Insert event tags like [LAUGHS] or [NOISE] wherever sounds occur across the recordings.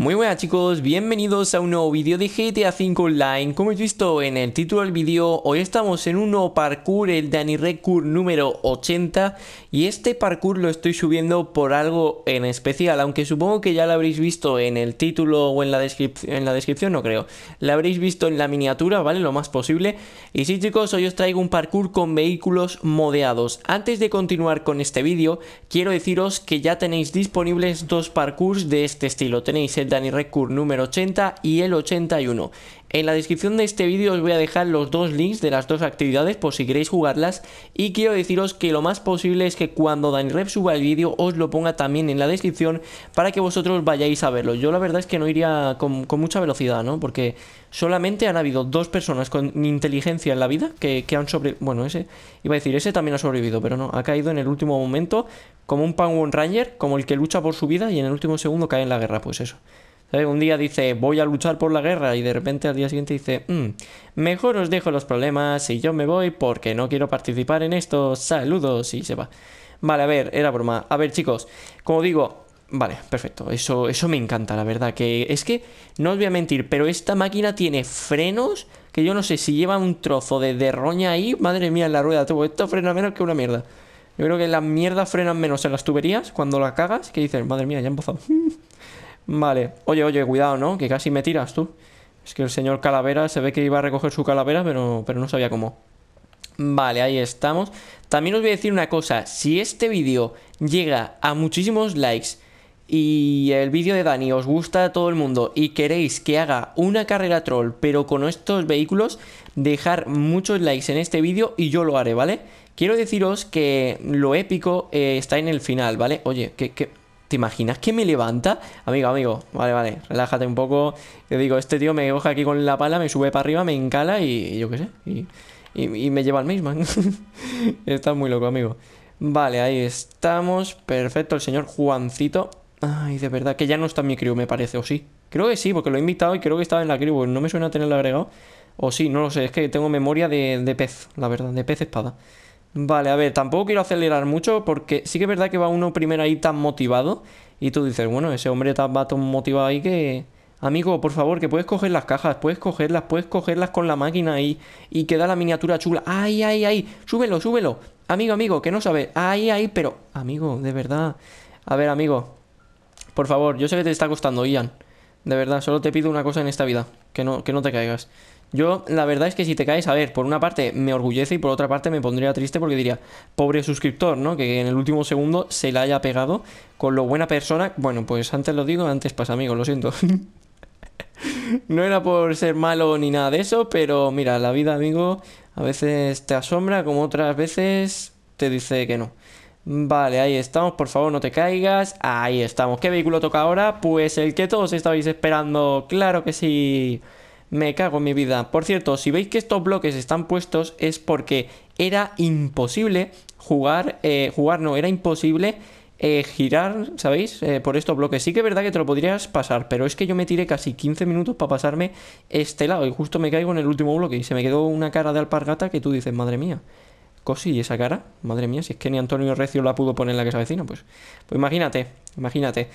Muy buenas chicos, bienvenidos a un nuevo vídeo de GTA 5 Online Como habéis visto en el título del vídeo, hoy estamos en un nuevo parkour, el Dani Recur número 80 Y este parkour lo estoy subiendo por algo en especial Aunque supongo que ya lo habréis visto en el título o en la, en la descripción, no creo Lo habréis visto en la miniatura, ¿vale? Lo más posible Y sí chicos, hoy os traigo un parkour con vehículos modeados Antes de continuar con este vídeo, quiero deciros que ya tenéis disponibles dos parkours de este estilo Tenéis el Danny Dani número 80 y el 81. En la descripción de este vídeo os voy a dejar los dos links de las dos actividades por si queréis jugarlas y quiero deciros que lo más posible es que cuando rep suba el vídeo os lo ponga también en la descripción para que vosotros vayáis a verlo. Yo la verdad es que no iría con, mucha velocidad, ¿no? Porque solamente han habido dos personas con inteligencia en la vida que, han sobrevivido. Bueno, ese, iba a decir, ese también ha sobrevivido, pero no, ha caído en el último momento como un Penguin Ranger, como el que lucha por su vida y en el último segundo cae en la guerra, pues eso. Un día dice, voy a luchar por la guerra y de repente al día siguiente dice, mm, mejor os dejo los problemas y yo me voy porque no quiero participar en esto, saludos y se va. Vale, a ver, era broma. A ver chicos, como digo, Vale, perfecto. Eso, eso me encanta, la verdad. Que es que, no os voy a mentir, pero esta máquina tiene frenos que yo no sé si lleva un trozo de, derroña roña ahí. Madre mía, en la rueda, tuvo, Esto frena menos que una mierda. Yo creo que las mierdas frenan menos en las tuberías cuando la cagas. Que dices, madre mía, ya he empezado. [LAUGHS] Vale, oye, oye, cuidado, ¿no? Que casi me tiras tú. Es que el señor Calavera se ve que iba a recoger su calavera, pero, pero no sabía cómo. Vale, ahí estamos. También os voy a decir una cosa, si este vídeo llega a muchísimos likes y el vídeo de Dani os gusta a todo el mundo y queréis que haga una carrera troll pero con estos vehículos, dejar muchos likes en este vídeo y yo lo haré, ¿vale? Quiero deciros que lo épico eh, está en el final, ¿vale? Oye, que... ¿Te imaginas que me levanta? Amigo, amigo, vale, vale, relájate un poco. Te digo, este tío me coge aquí con la pala, me sube para arriba, me encala y, yo qué sé. Y, me lleva al mismo. [LAUGHS] Está muy loco, amigo. Vale, ahí estamos. Perfecto, el señor Juancito. Ay, de verdad, que ya no está en mi crew, me parece, o sí. Creo que sí, porque lo he invitado y creo que estaba en la crew. Pues no me suena tenerlo agregado. O sí, no lo sé, es que tengo memoria de, de pez, la verdad, de pez espada. Vale, a ver, tampoco quiero acelerar mucho porque sí que es verdad que va uno primero ahí tan motivado y tú dices, bueno, ese hombre está va motivado ahí que... Amigo, por favor, que puedes coger las cajas, puedes cogerlas, puedes cogerlas con la máquina ahí y queda la miniatura chula. ¡Ay, ay, ay! ¡Súbelo, súbelo! Amigo, amigo, que no sabes. ¡Ay, ay! Pero, amigo, de verdad. A ver, amigo. Por favor, yo sé que te está costando, Ian. De verdad, solo te pido una cosa en esta vida, que no, que no te caigas. Yo, la verdad es que si te caes, a ver, por una parte me orgullece y por otra parte me pondría triste porque diría, pobre suscriptor, ¿no? Que en el último segundo se la haya pegado con lo buena persona. Bueno, pues antes lo digo, antes pasa, amigo, lo siento. [LAUGHS] no era por ser malo ni nada de eso, pero mira, la vida, amigo, a veces te asombra, como otras veces te dice que no. Vale, ahí estamos, por favor no te caigas Ahí estamos, ¿qué vehículo toca ahora? Pues el que todos estabais esperando Claro que sí me cago en mi vida. Por cierto, si veis que estos bloques están puestos es porque era imposible jugar, eh, jugar no, era imposible eh, girar, ¿sabéis? Eh, por estos bloques. Sí que es verdad que te lo podrías pasar, pero es que yo me tiré casi 15 minutos para pasarme este lado y justo me caigo en el último bloque y se me quedó una cara de alpargata que tú dices, madre mía. Cosi y esa cara, madre mía, si es que ni Antonio Recio la pudo poner en la que se avecina, pues, pues imagínate, imagínate.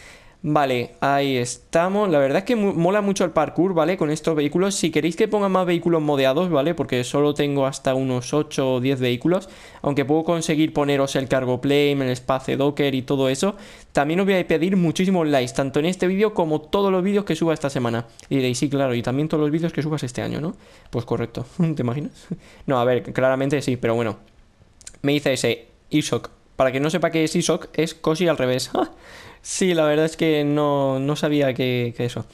Vale, ahí estamos. La verdad es que mola mucho el parkour, ¿vale? Con estos vehículos. Si queréis que ponga más vehículos modeados, ¿vale? Porque solo tengo hasta unos 8 o 10 vehículos. Aunque puedo conseguir poneros el cargo plane, el espacio docker y todo eso. También os voy a pedir muchísimos likes, tanto en este vídeo como todos los vídeos que suba esta semana. Y diréis, sí, claro, y también todos los vídeos que subas este año, ¿no? Pues correcto, [LAUGHS] ¿te imaginas? no, a ver, claramente sí, pero bueno me dice ese ISOC. Para que no sepa qué es ISOC, es COSI al revés. [LAUGHS] Ah, sí, la verdad es que no, no sabía que, eso,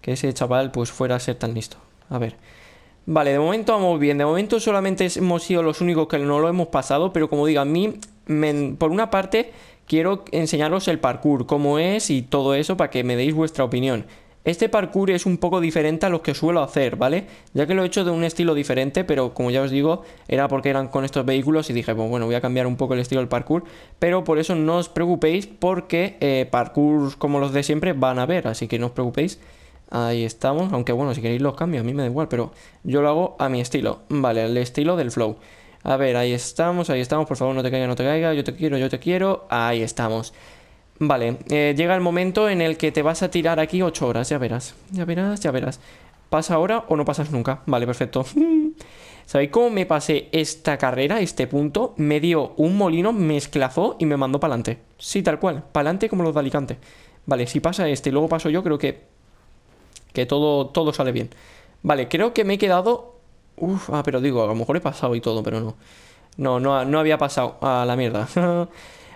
que ese chaval pues fuera a ser tan listo. A ver. Vale, de momento vamos bien. De momento solamente hemos sido los únicos que no lo hemos pasado, pero como digo, a mí, por una parte, quiero enseñaros el parkour, cómo es y todo eso para que me deis vuestra opinión. Este parkour es un poco diferente a los que suelo hacer, ¿vale? Ya que lo he hecho de un estilo diferente, pero como ya os digo, era porque eran con estos vehículos y dije, pues bueno, voy a cambiar un poco el estilo del parkour, pero por eso no os preocupéis porque eh, parkours parkour como los de siempre van a ver, así que no os preocupéis. Ahí estamos, aunque bueno, si queréis los cambios a mí me da igual, pero yo lo hago a mi estilo, ¿vale? Al estilo del flow. A ver, ahí estamos, ahí estamos, por favor no te caiga, no te caiga, yo te quiero, yo te quiero, ahí estamos. Vale, eh, llega el momento en el que te vas a tirar aquí 8 horas, ya verás, ya verás, ya verás. ¿Pasa ahora o no pasas nunca? Vale, perfecto. [LAUGHS] ¿Sabéis cómo me pasé esta carrera, este punto? Me dio un molino, me esclavó y me mandó para adelante. Sí, tal cual, para adelante como los de Alicante. Vale, si pasa este y luego paso yo, creo que, que todo, todo sale bien. Vale, creo que me he quedado... Uf, ah, pero digo, a lo mejor he pasado y todo, pero no. No, no, no había pasado a la mierda. [LAUGHS]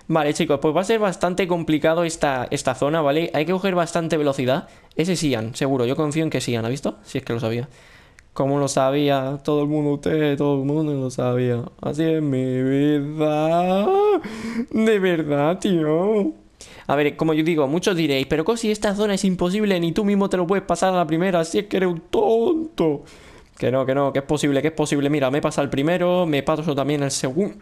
Vale, chicos, pues va a ser bastante complicado esta, esta zona, ¿vale? Hay que coger bastante velocidad. Ese Sian, seguro. Yo confío en que Sian, ¿ha visto? Si es que lo sabía. cómo lo sabía todo el mundo, usted, todo el mundo lo sabía. Así es mi vida. De verdad, tío. A ver, como yo digo, muchos diréis, pero Cosi, esta zona es imposible, ni tú mismo te lo puedes pasar a la primera, si es que eres un tonto. Que no, que no, que es posible, que es posible. Mira, me pasa el primero, me paso también el segundo.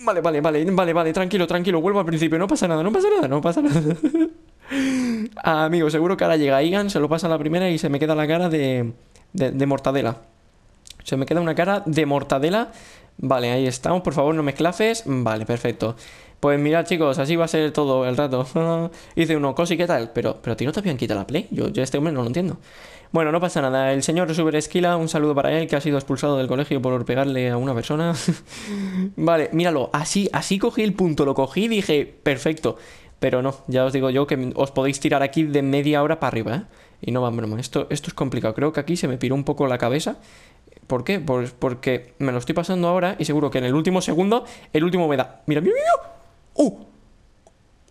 Vale, vale, vale, vale, vale, tranquilo, tranquilo, vuelvo al principio, no pasa nada, no pasa nada, no pasa nada. [LAUGHS] Ah, amigo, seguro que ahora llega Igan, se lo pasa la primera y se me queda la cara de, de, mortadela. Se me queda una cara de mortadela. Vale, ahí estamos, por favor, no me Vale, perfecto. Pues mirad, chicos, así va a ser todo el rato. Hice [LAUGHS] uno, y ¿qué tal? Pero, pero no te habían quitado la play. Yo, yo este hombre no lo entiendo. Bueno, no pasa nada. El señor Super Esquila, un saludo para él, que ha sido expulsado del colegio por pegarle a una persona. [LAUGHS] vale, míralo, así, así cogí el punto, lo cogí y dije, perfecto. Pero no, ya os digo yo que os podéis tirar aquí de media hora para arriba, ¿eh? Y no vamos, broma, esto, esto es complicado. Creo que aquí se me piró un poco la cabeza. ¿Por qué? Pues porque me lo estoy pasando ahora y seguro que en el último segundo, el último me da. Mira, mira, mira. ¡Uh!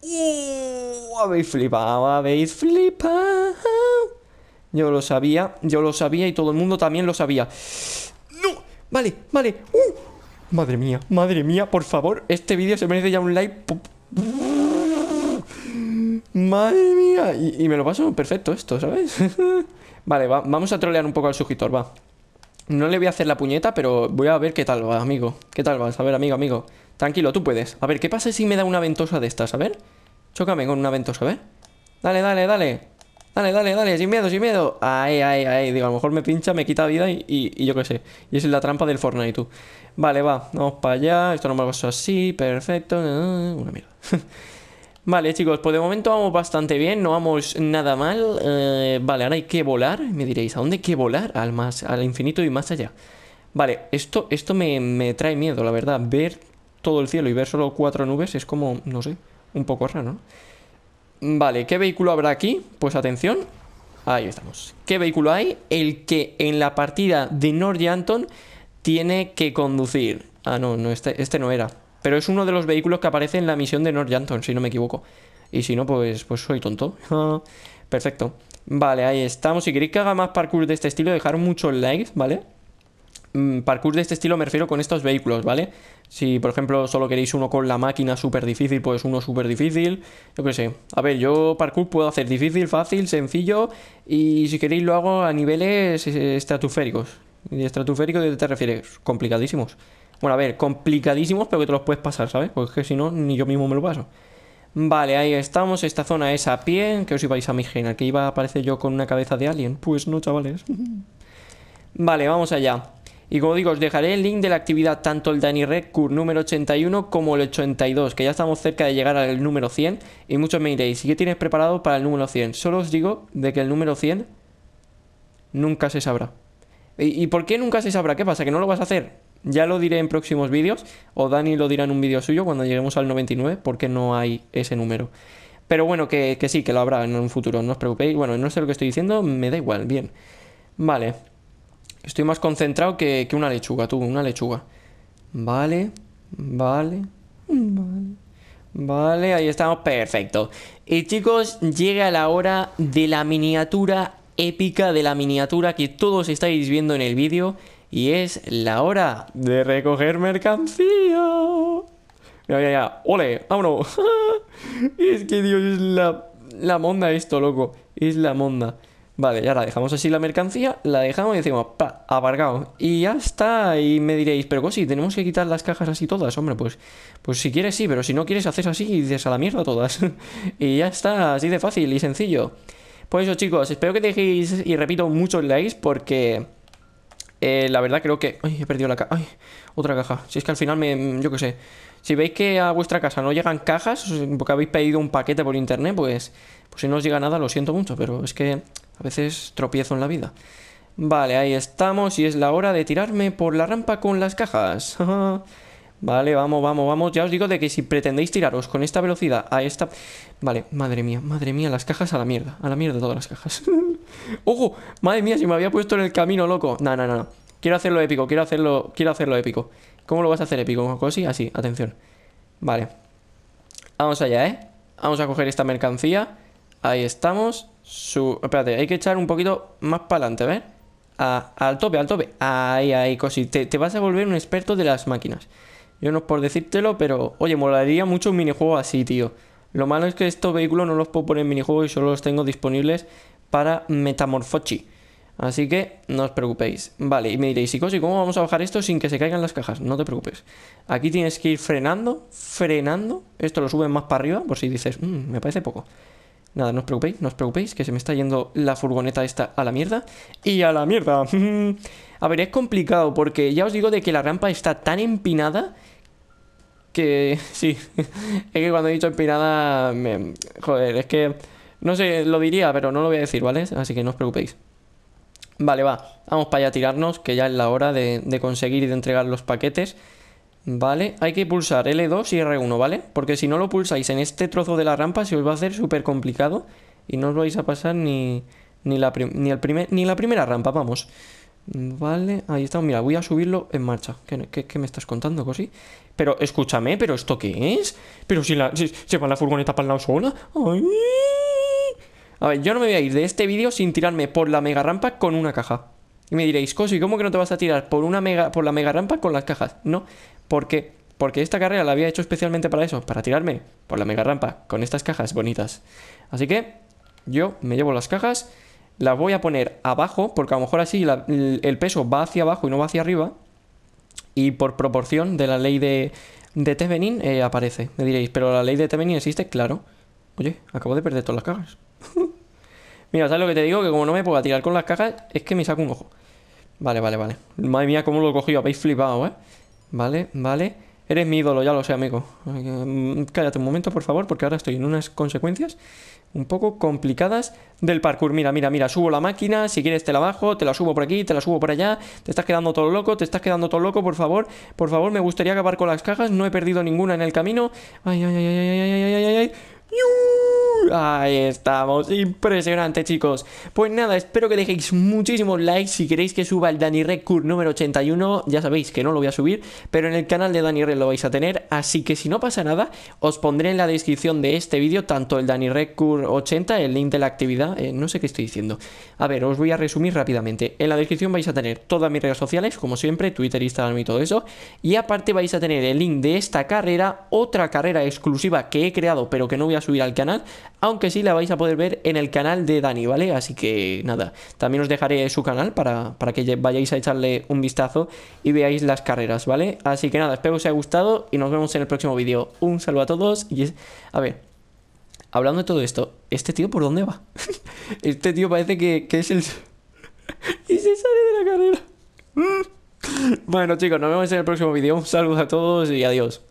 ¡Uh! Habéis flipado, habéis flipado. Yo lo sabía, yo lo sabía y todo el mundo también lo sabía. ¡No! Vale, vale. ¡Uh! Madre mía, madre mía, por favor. Este vídeo se merece ya un like. Madre mía. Y, me lo paso perfecto esto, ¿sabes? [LAUGHS] vale, vamos a trolear un poco al sujetor va. No le voy a hacer la puñeta, pero voy a ver qué tal va, amigo. ¿Qué tal vas? A ver, amigo, amigo. Tranquilo, tú puedes. A ver, ¿qué pasa si me da una ventosa de estas? A ver. Chócame con una ventosa, a Dale, dale, dale. Dale, dale, dale, sin miedo, sin miedo. Ay, ay, ay. Digo, a lo mejor me pincha, me quita vida y, yo qué sé. Y esa es la trampa del Fortnite, tú. Vale, va. Vamos para allá. Esto no me a pasar así. Perfecto. Ah, una mierda. [LAUGHS] Vale, chicos, pues de momento vamos bastante bien, no vamos nada mal. Eh, vale, ahora hay que volar. Me diréis, ¿a dónde hay que volar? Al, más, al infinito y más allá. Vale, esto, esto me, trae miedo, la verdad. Ver todo el cielo y ver solo cuatro nubes es como, no sé, un poco raro, ¿no? Vale, ¿qué vehículo habrá aquí? Pues atención, ahí estamos. ¿Qué vehículo hay? El que en la partida de Northampton tiene que conducir. Ah, no, no, este, este no era. Pero es uno de los vehículos que aparece en la misión de North Janton, si no me equivoco. Y si no, pues, pues soy tonto. [LAUGHS] Perfecto. Vale, ahí estamos. Si queréis que haga más parkour de este estilo, dejar muchos likes, ¿vale? Mm, parkour de este estilo me refiero con estos vehículos, ¿vale? Si, por ejemplo, solo queréis uno con la máquina súper difícil, pues uno súper difícil. Yo qué sé. A ver, yo parkour puedo hacer difícil, fácil, sencillo. Y si queréis lo hago a niveles eh, estratosféricos. ¿Y estratosférico de qué te refieres? Complicadísimos. Bueno, a ver, complicadísimos, pero que te los puedes pasar, ¿sabes? Porque que si no, ni yo mismo me lo paso. Vale, ahí estamos. Esta zona es a pie. Que os ibais a mi gena. Que iba a aparecer yo con una cabeza de alien. Pues no, chavales. [LAUGHS] vale, vamos allá. Y como digo, os dejaré el link de la actividad tanto el Dani Red número 81 como el 82, que ya estamos cerca de llegar al número 100. Y muchos me diréis, ¿y qué tienes preparado para el número 100? Solo os digo de que el número 100 nunca se sabrá. y por qué nunca se sabrá? ¿Qué pasa? ¿Que no lo vas a hacer? Ya lo diré en próximos vídeos, o Dani lo dirá en un vídeo suyo cuando lleguemos al 99, porque no hay ese número. Pero bueno, que, sí, que lo habrá en un futuro, no os preocupéis. Bueno, no sé lo que estoy diciendo, me da igual, bien. Vale. Estoy más concentrado que, que una lechuga, tú, una lechuga. Vale, vale, vale. Vale, ahí estamos, perfecto. Y chicos, llega la hora de la miniatura épica, de la miniatura que todos estáis viendo en el vídeo y es la hora de recoger mercancía. Ya, ya, ya. ¡Ole! ¡Vámonos! [LAUGHS] es que, Dios, es la, la monda esto, loco. Es la monda. Vale, ya la dejamos así la mercancía, la dejamos y decimos, pa, aparcado. Y ya está. Y me diréis, pero Cosi, tenemos que quitar las cajas así todas, hombre. Pues, pues si quieres, sí, pero si no quieres, haces así y dices a la mierda todas. [LAUGHS] y ya está, así de fácil y sencillo. Pues eso, chicos, espero que dejéis, y repito, muchos likes porque eh, la verdad creo que... Ay, he perdido la caja. Ay, otra caja. Si es que al final me... Mm, yo qué sé. Si veis que a vuestra casa no llegan cajas, mm, porque habéis pedido un paquete por internet, pues, pues si no os llega nada, lo siento mucho, pero es que a veces tropiezo en la vida. Vale, ahí estamos y es la hora de tirarme por la rampa con las cajas. [LAUGHS] Vale, vamos, vamos, vamos. Ya os digo de que si pretendéis tiraros con esta velocidad a esta... Vale, madre mía, madre mía, las cajas a la mierda. A la mierda todas las cajas. [LAUGHS] ¡Ojo! Madre mía, si me había puesto en el camino, loco. No, no, no, no. Quiero hacerlo épico, quiero hacerlo, quiero hacerlo épico. ¿Cómo lo vas a hacer épico? Cosi? Así, atención. Vale. Vamos allá, ¿eh? Vamos a coger esta mercancía. Ahí estamos. Su... Espérate, hay que echar un poquito más para adelante, ¿ver? Al tope, al tope. Ahí, ahí, Cosi. te vas a volver un experto de las máquinas. Yo no es por decírtelo, pero oye, molaría mucho un minijuego así, tío. Lo malo es que estos vehículos no los puedo poner en minijuego y solo los tengo disponibles para Metamorfochi. Así que no os preocupéis. Vale, y me diréis, ¿y cómo vamos a bajar esto sin que se caigan las cajas? No te preocupes. Aquí tienes que ir frenando, frenando. Esto lo suben más para arriba, por si dices, mmm, me parece poco. Nada, no os preocupéis, no os preocupéis, que se me está yendo la furgoneta esta a la mierda. Y a la mierda. [LAUGHS] a ver, es complicado porque ya os digo de que la rampa está tan empinada que [LAUGHS] sí, [LAUGHS] es que cuando he dicho empinada, me... joder, es que no sé, lo diría, pero no lo voy a decir, ¿vale? Así que no os preocupéis. Vale, va, vamos para allá a tirarnos, que ya es la hora de conseguir y de entregar los paquetes. ¿Vale? Hay que pulsar L2 y R1, ¿vale? Porque si no lo pulsáis en este trozo de la rampa se os va a hacer súper complicado y no os vais a pasar ni, ni, la, ni, el primer, ni la primera rampa, vamos. Vale, ahí estamos. Mira, voy a subirlo en marcha. ¿Qué, me estás contando, Cosi? Pero, escúchame, ¿pero esto qué es? Pero si, la, si, se va la furgoneta para el lado sola. A ver, yo no me voy a ir de este vídeo sin tirarme por la mega rampa con una caja. Y me diréis, Cosi, ¿cómo que no te vas a tirar por, una mega, por la mega rampa con las cajas? No, porque porque esta carrera la había hecho especialmente para eso, para tirarme por la mega rampa con estas cajas bonitas. Así que yo me llevo las cajas, las voy a poner abajo, porque a lo mejor así el peso va hacia abajo y no va hacia arriba. Y por proporción de la ley de, de Tevenin eh, aparece. Me diréis, ¿pero la ley de Tevenin existe? Claro. Oye, acabo de perder todas las cajas. [LAUGHS] Mira, ¿sabes lo que te digo? Que como no me puedo tirar con las cajas, es que me saco un ojo. Vale, vale, vale. Madre mía, cómo lo he cogido, habéis flipado, ¿eh? Vale, vale. Eres mi ídolo, ya lo sé, amigo. Mm, cállate un momento, por favor, porque ahora estoy en unas consecuencias un poco complicadas del parkour. Mira, mira, mira, subo la máquina, si quieres te la bajo, te la subo por aquí, te la subo por allá, te estás quedando todo loco, te estás quedando todo loco, por favor, por favor, me gustaría acabar con las cajas, no he perdido ninguna en el camino. Ay, ay, ay, ay, ay, ay, ay, ay, ay. Ahí estamos, impresionante chicos Pues nada, espero que dejéis muchísimos likes Si queréis que suba el Dani Recur número 81 Ya sabéis que no lo voy a subir Pero en el canal de Dani Red lo vais a tener Así que si no pasa nada, os pondré en la descripción de este vídeo Tanto el Dani Recur 80, el link de la actividad eh, No sé qué estoy diciendo A ver, os voy a resumir rápidamente En la descripción vais a tener todas mis redes sociales Como siempre, Twitter, Instagram y todo eso Y aparte vais a tener el link de esta carrera Otra carrera exclusiva que he creado pero que no voy a a subir al canal, aunque sí la vais a poder ver en el canal de Dani, ¿vale? Así que nada, también os dejaré su canal para, que vayáis a echarle un vistazo y veáis las carreras, ¿vale? Así que nada, espero que os haya gustado y nos vemos en el próximo vídeo. Un saludo a todos y... A ver, hablando de todo esto, ¿este tío por dónde va? [LAUGHS] este tío parece que, que es el... [LAUGHS] y se sale de la carrera. [LAUGHS] bueno chicos, nos vemos en el próximo vídeo. Un saludo a todos y adiós.